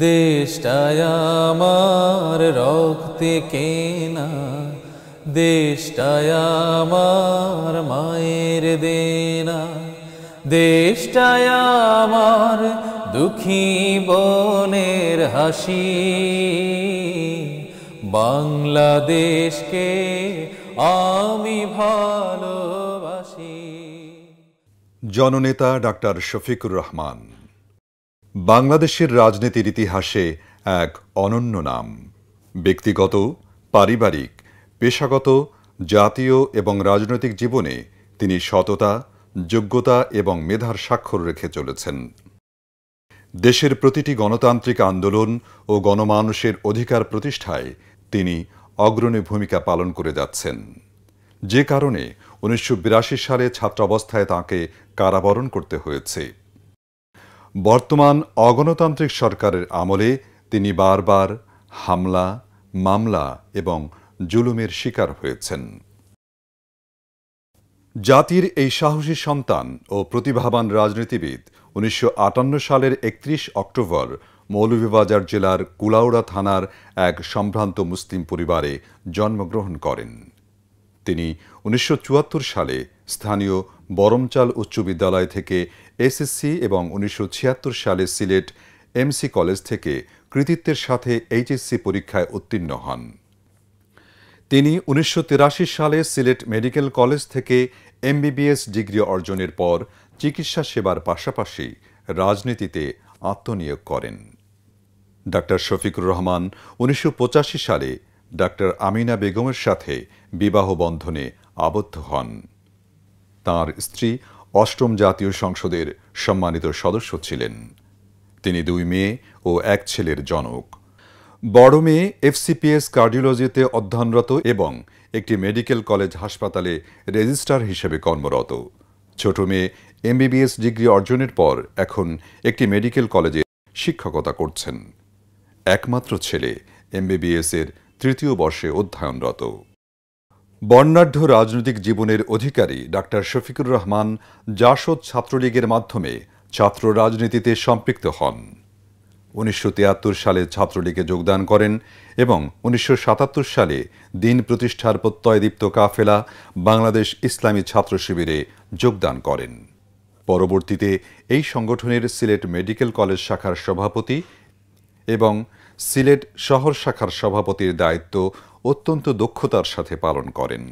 দেষ্টায় আমার রক্তে কেনা দেষ্টায় আমার মায়ের দেনা দেষ্টায় আমার দুঃখী বনের হাসি বাংলাদেশকে আমি ভালোবাসি জননেতা ডাক্তার শফিকুর রহমান বাংলাদেশের রাজনীতির ইতিহাসে এক অনন্য নাম ব্যক্তিগত পারিবারিক পেশাগত জাতীয় এবং রাজনৈতিক জীবনে তিনি সততা যোগ্যতা এবং মেধার স্বাক্ষর রেখে চলেছেন দেশের প্রতিটি গণতান্ত্রিক আন্দোলন ও গণমানুষের অধিকার প্রতিষ্ঠায় তিনি অগ্রণী ভূমিকা পালন করে যাচ্ছেন যে কারণে উনিশশো সালে ছাত্রাবস্থায় তাঁকে কারাবরণ করতে হয়েছে বর্তমান অগণতান্ত্রিক সরকারের আমলে তিনি বারবার হামলা মামলা এবং জুলুমের শিকার হয়েছেন জাতির এই সাহসী সন্তান ও প্রতিভাবান রাজনীতিবিদ উনিশশো সালের একত্রিশ অক্টোবর মৌলভীবাজার জেলার কুলাউড়া থানার এক সম্ভ্রান্ত মুসলিম পরিবারে জন্মগ্রহণ করেন তিনি উনিশশো সালে স্থানীয় বরমচাল উচ্চ বিদ্যালয় থেকে এসএসসি এবং উনিশশো সালে সিলেট এমসি কলেজ থেকে কৃতিত্বের সাথে এইচএসসি পরীক্ষায় উত্তীর্ণ হন তিনি উনিশশো সালে সিলেট মেডিকেল কলেজ থেকে এমবিবিএস ডিগ্রি অর্জনের পর চিকিৎসা সেবার পাশাপাশি রাজনীতিতে আত্মনিয়োগ করেন ডাক্তার শফিকুর রহমান উনিশশো সালে ডাক্তার আমিনা বেগমের সাথে বিবাহ বন্ধনে আবদ্ধ হন তার স্ত্রী অষ্টম জাতীয় সংসদের সম্মানিত সদস্য ছিলেন তিনি দুই মেয়ে ও এক ছেলের জনক বড় মেয়ে এফসিপিএস কার্ডিওলজিতে অধ্যয়নরত এবং একটি মেডিকেল কলেজ হাসপাতালে রেজিস্ট্রার হিসেবে কর্মরত ছোট মেয়ে এমবিবিএস ডিগ্রি অর্জনের পর এখন একটি মেডিকেল কলেজে শিক্ষকতা করছেন একমাত্র ছেলে এমবিবিএসের তৃতীয় বর্ষে অধ্যয়নরত বর্ণাঢ্য রাজনৈতিক জীবনের অধিকারী ডাক্তার শফিকুর রহমান জাসদ ছাত্রলীগের মাধ্যমে ছাত্র রাজনীতিতে সম্পৃক্ত হন উনিশশো সালে ছাত্রলীগে যোগদান করেন এবং উনিশশো সালে দিন প্রতিষ্ঠার প্রত্যয়দীপ্ত কাফেলা বাংলাদেশ ইসলামী ছাত্র শিবিরে যোগদান করেন পরবর্তীতে এই সংগঠনের সিলেট মেডিকেল কলেজ শাখার সভাপতি এবং সিলেট শহর শাখার সভাপতির দায়িত্ব অত্যন্ত দক্ষতার সাথে পালন করেন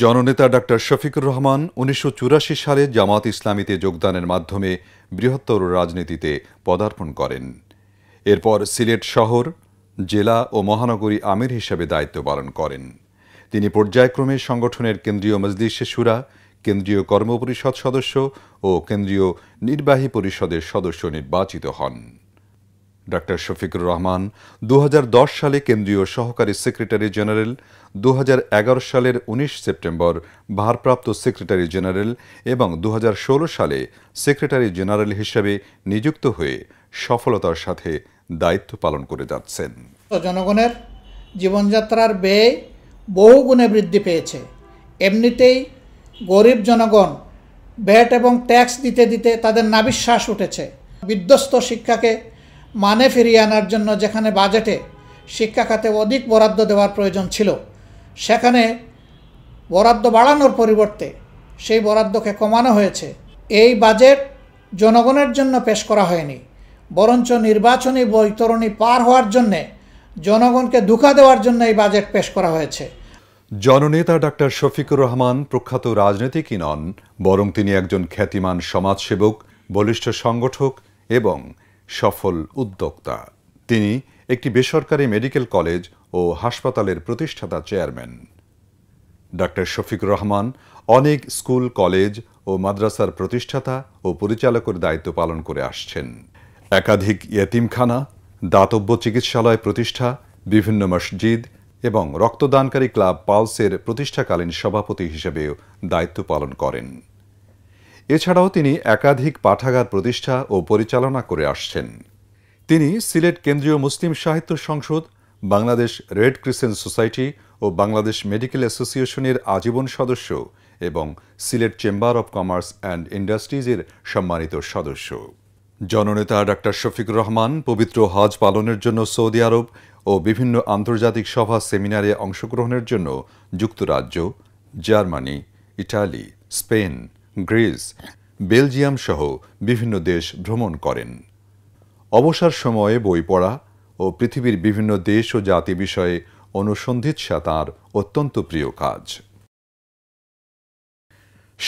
জননেতা ডা শফিকুর রহমান উনিশশো সালে জামাত ইসলামীতে যোগদানের মাধ্যমে বৃহত্তর রাজনীতিতে পদার্পণ করেন এরপর সিলেট শহর জেলা ও মহানগরী আমির হিসেবে দায়িত্ব পালন করেন তিনি পর্যায়ক্রমে সংগঠনের কেন্দ্রীয় মজলিসে সুরা কেন্দ্রীয় কর্মপরিষদ সদস্য ও কেন্দ্রীয় নির্বাহী পরিষদের সদস্য নির্বাচিত হন ডাক্তার শফিকুর রহমান দু সালে কেন্দ্রীয় সহকারী সেক্রেটারি জেনারেল দু সালের ১৯ সেপ্টেম্বর ভারপ্রাপ্ত সেক্রেটারি জেনারেল এবং দু সালে সেক্রেটারি জেনারেল হিসেবে নিযুক্ত হয়ে সফলতার সাথে দায়িত্ব পালন করে যাচ্ছেন জনগণের জীবনযাত্রার ব্যয় বহু গুণে বৃদ্ধি পেয়েছে এমনিতেই গরিব জনগণ ভ্যাট এবং ট্যাক্স দিতে দিতে তাদের নাবিশ্বাস উঠেছে বিধ্বস্ত শিক্ষাকে মানে ফিরিয়ে আনার জন্য যেখানে বাজেটে শিক্ষা খাতে অধিক বরাদ্দ দেওয়ার প্রয়োজন ছিল সেখানে বরাদ্দ বাড়ানোর পরিবর্তে সেই বরাদ্দকে কমানো হয়েছে এই বাজেট জনগণের জন্য পেশ করা হয়নি বরঞ্চ নির্বাচনী বৈতরণী পার হওয়ার জন্যে জনগণকে ধোঁকা দেওয়ার জন্য এই বাজেট পেশ করা হয়েছে জননেতা ডাক্তার শফিকুর রহমান প্রখ্যাত রাজনীতিকই নন বরং তিনি একজন খ্যাতিমান সমাজসেবক বলিষ্ঠ সংগঠক এবং সফল উদ্যোক্তা তিনি একটি বেসরকারি মেডিকেল কলেজ ও হাসপাতালের প্রতিষ্ঠাতা চেয়ারম্যান ডক্টর শফিক রহমান অনেক স্কুল কলেজ ও মাদ্রাসার প্রতিষ্ঠাতা ও পরিচালকের দায়িত্ব পালন করে আসছেন একাধিক ইয়েতিমখানা দাতব্য চিকিৎসালয় প্রতিষ্ঠা বিভিন্ন মসজিদ এবং রক্তদানকারী ক্লাব পালসের প্রতিষ্ঠাকালীন সভাপতি হিসেবেও দায়িত্ব পালন করেন এছাড়াও তিনি একাধিক পাঠাগার প্রতিষ্ঠা ও পরিচালনা করে আসছেন তিনি সিলেট কেন্দ্রীয় মুসলিম সাহিত্য সংসদ বাংলাদেশ রেড ক্রিসেন্ট সোসাইটি ও বাংলাদেশ মেডিকেল অ্যাসোসিয়েশনের আজীবন সদস্য এবং Sylhet chamber of commerce and ইন্ডাস্ট্রিজের সম্মানিত সদস্য জননেতা ডাক্তার শফিকুর রহমান পবিত্র হজ পালনের জন্য সৌদি আরব ও বিভিন্ন আন্তর্জাতিক সভা সেমিনারে অংশগ্রহণের জন্য যুক্তরাজ্য Germany Italy Spain Greece Belgium সহ বিভিন্ন দেশ ভ্রমণ করেন অবসর সময়ে বই পড়া ও পৃথিবীর বিভিন্ন দেশ ও জাতি বিষয়ে অনুসন্ধিৎসা তাঁর অত্যন্ত প্রিয় কাজ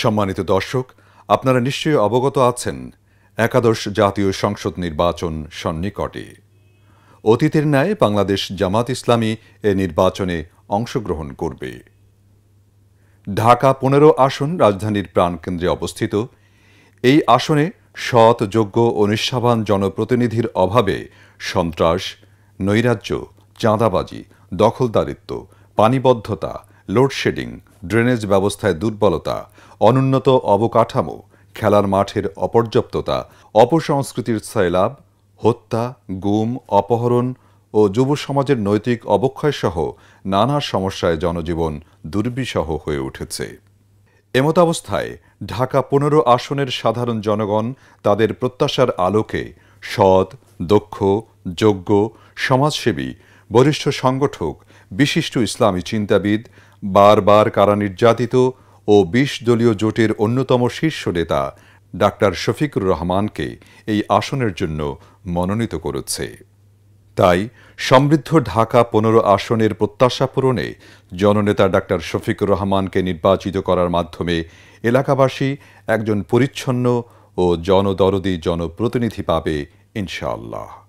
সম্মানিত দর্শক আপনারা নিশ্চয়ই অবগত আছেন একাদশ জাতীয় সংসদ নির্বাচন সন্নিকটে অতীতের ন্যায় বাংলাদেশ জামাত ইসলামী এ নির্বাচনে অংশগ্রহণ করবে ঢাকা পনেরো আসন রাজধানীর প্রাণকেন্দ্রে অবস্থিত এই আসনে সৎ যোগ্য ও নিঃসাবান জনপ্রতিনিধির অভাবে সন্ত্রাস নৈরাজ্য চাঁদাবাজি দখলদারিত্ব পানিবদ্ধতা লোডশেডিং ড্রেনেজ ব্যবস্থায় দুর্বলতা অনুন্নত অবকাঠামো খেলার মাঠের অপর্যাপ্ততা অপসংস্কৃতির সয়লাভ হত্যা গুম অপহরণ ও যুব সমাজের নৈতিক অবক্ষয়সহ নানা সমস্যায় জনজীবন দুর্বিষহ হয়ে উঠেছে এমতাবস্থায় ঢাকা পনেরো আসনের সাধারণ জনগণ তাদের প্রত্যাশার আলোকে সৎ দক্ষ যোগ্য সমাজসেবী বরিষ্ঠ সংগঠক বিশিষ্ট ইসলামী চিন্তাবিদ বারবার কারা নির্যাতিত ও বিশ দলীয় জোটের অন্যতম শীর্ষ নেতা ডাক্তার শফিকুর রহমানকে এই আসনের জন্য মনোনীত করেছে তাই সমৃদ্ধ ঢাকা পনেরো আসনের প্রত্যাশা পূরণে জননেতা ডাক্তার শফিকুর রহমানকে নির্বাচিত করার মাধ্যমে এলাকাবাসী একজন পরিচ্ছন্ন ও জনদরদি জনপ্রতিনিধি পাবে ইনশাআল্লাহ